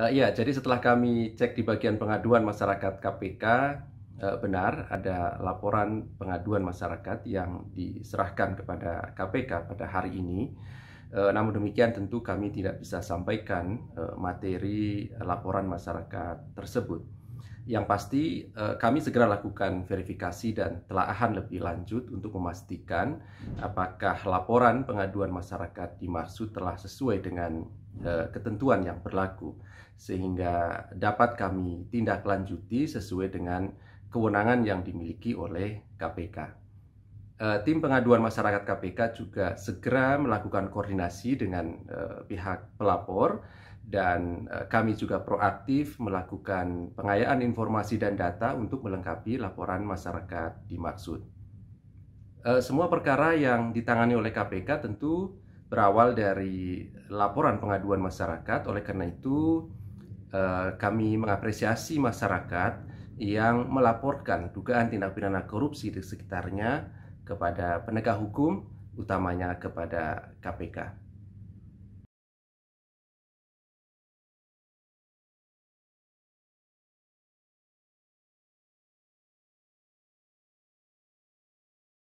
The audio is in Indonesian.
Uh, ya, jadi setelah kami cek di bagian pengaduan masyarakat KPK, uh, eh, benar ada laporan pengaduan masyarakat yang diserahkan kepada KPK pada hari ini. Uh, namun demikian tentu kami tidak bisa sampaikan uh, materi laporan masyarakat tersebut. Yang pasti eh, kami segera lakukan verifikasi dan telaahan lebih lanjut untuk memastikan apakah laporan pengaduan masyarakat dimaksud telah sesuai dengan eh, ketentuan yang berlaku sehingga dapat kami tindak lanjuti sesuai dengan kewenangan yang dimiliki oleh KPK eh, tim pengaduan masyarakat KPK juga segera melakukan koordinasi dengan pihak pelapor dan eh, kami juga proaktif melakukan pengayaan informasi dan data untuk melengkapi laporan masyarakat dimaksud. Eh, semua perkara yang ditangani oleh KPK tentu berawal dari laporan pengaduan masyarakat. Oleh karena itu, eh, kami mengapresiasi masyarakat yang melaporkan dugaan tindak pidana korupsi di sekitarnya kepada penegak hukum, utamanya kepada KPK.